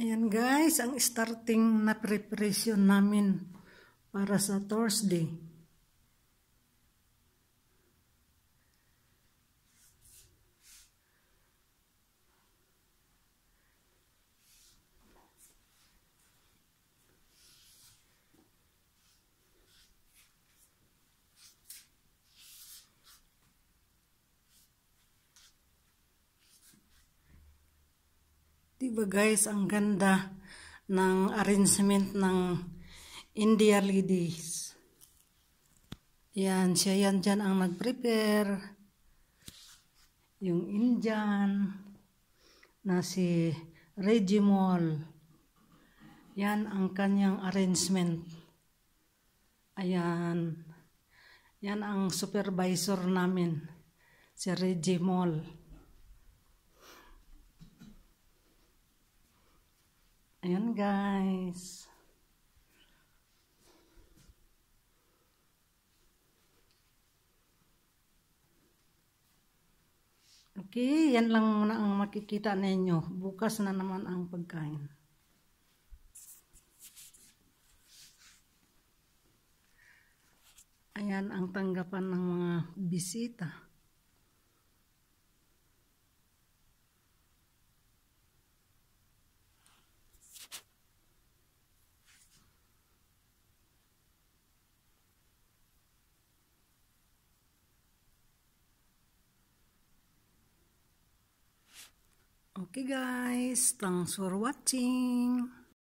Ayan guys, ang starting na preparation namin para sa Thursday. Diba guys, ang ganda ng arrangement ng India ladies. Yan, siya yan dyan ang nag-prepare. Yung Indian na si Regimol. Yan ang kanyang arrangement. Ayan. Yan ang supervisor namin, si Regimol. Ayan guys. Okay, yan lang muna ang makikita ninyo. Bukas na naman ang pagkain. Ayan ang tanggapan ng mga bisita. Okay guys, thanks for watching.